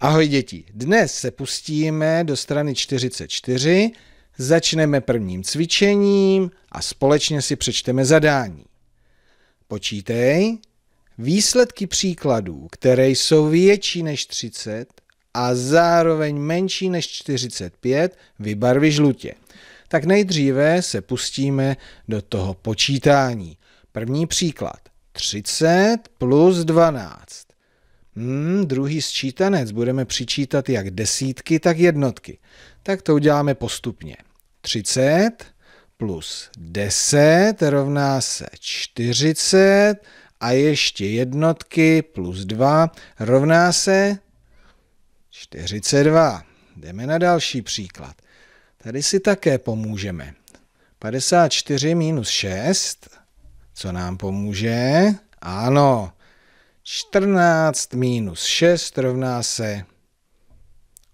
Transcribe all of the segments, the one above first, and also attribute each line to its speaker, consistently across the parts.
Speaker 1: Ahoj děti, dnes se pustíme do strany 44, začneme prvním cvičením a společně si přečteme zadání. Počítej výsledky příkladů, které jsou větší než 30 a zároveň menší než 45, vybarvi žlutě. Tak nejdříve se pustíme do toho počítání. První příklad. 30 plus 12. Hmm, druhý sčítanec budeme přičítat jak desítky, tak jednotky. Tak to uděláme postupně. 30 plus 10 rovná se 40 a ještě jednotky plus 2 rovná se 42. Jdeme na další příklad. Tady si také pomůžeme. 54 minus 6, co nám pomůže? Ano, 14 minus 6 rovná se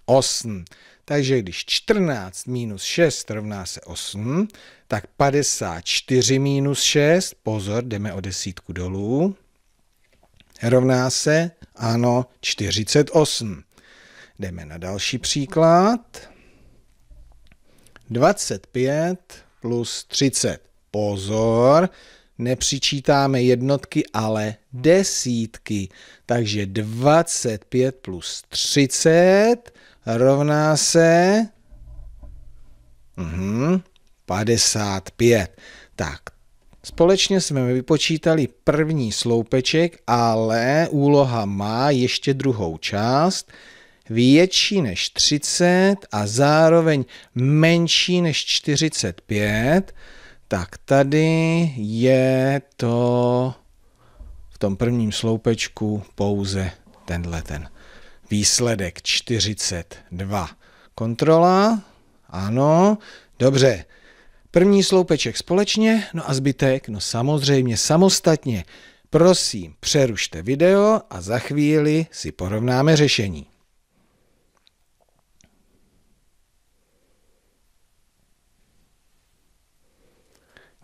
Speaker 1: 8. Takže když 14 minus 6 rovná se 8, tak 54 minus 6, pozor, jdeme o desítku dolů, rovná se, ano, 48. Jdeme na další příklad. 25 plus 30. Pozor, nepřičítáme jednotky, ale desítky. Takže 25 plus 30 rovná se uhum, 55. Tak, společně jsme vypočítali první sloupeček, ale úloha má ještě druhou část větší než 30 a zároveň menší než 45. Tak tady je to v tom prvním sloupečku pouze tenhle ten výsledek 42. Kontrola, ano, dobře. První sloupeček společně, no a zbytek, no samozřejmě samostatně. Prosím, přerušte video a za chvíli si porovnáme řešení.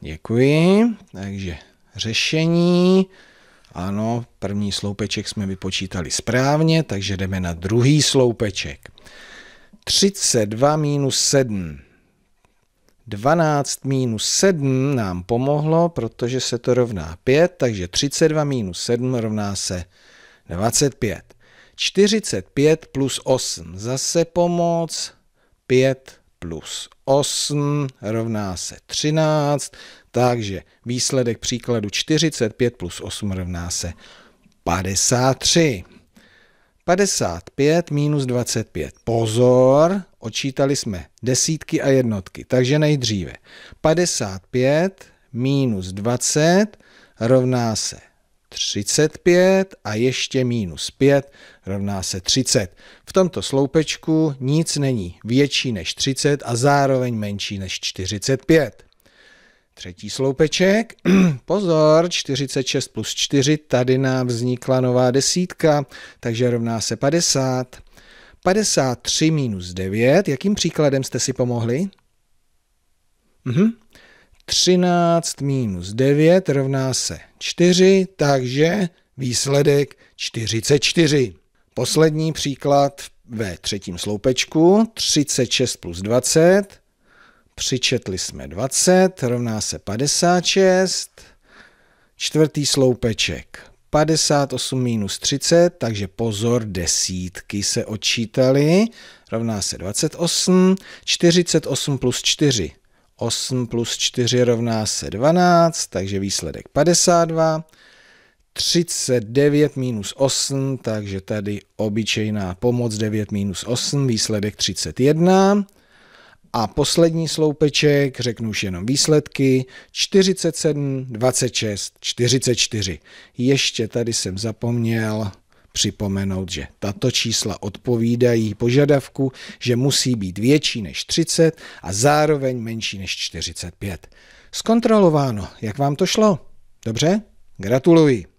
Speaker 1: Děkuji. Takže řešení. Ano, první sloupeček jsme vypočítali správně, takže jdeme na druhý sloupeček. 32 minus 7. 12 minus 7 nám pomohlo, protože se to rovná 5, takže 32 minus 7 rovná se 25. 45 plus 8, zase pomoc, 5 plus 8 rovná se 13, takže výsledek příkladu 45 plus 8 rovná se 53. 55 minus 25. Pozor, očítali jsme desítky a jednotky, takže nejdříve. 55 minus 20 rovná se 35 a ještě minus 5 rovná se 30. V tomto sloupečku nic není větší než 30 a zároveň menší než 45. Třetí sloupeček, pozor, 46 plus 4, tady nám vznikla nová desítka, takže rovná se 50. 53 minus 9, jakým příkladem jste si pomohli? Mhm. 13 minus 9 rovná se 4, takže výsledek 44. Poslední příklad ve třetím sloupečku, 36 plus 20, přičetli jsme 20, rovná se 56, čtvrtý sloupeček 58 minus 30, takže pozor, desítky se odčítaly, rovná se 28, 48 plus 4, 8 plus 4 rovná se 12, takže výsledek 52. 39 minus 8, takže tady obyčejná pomoc 9 minus 8, výsledek 31. A poslední sloupeček, řeknu už jenom výsledky, 47, 26, 44. Ještě tady jsem zapomněl připomenout, že tato čísla odpovídají požadavku, že musí být větší než 30 a zároveň menší než 45. Zkontrolováno, jak vám to šlo? Dobře? Gratuluji!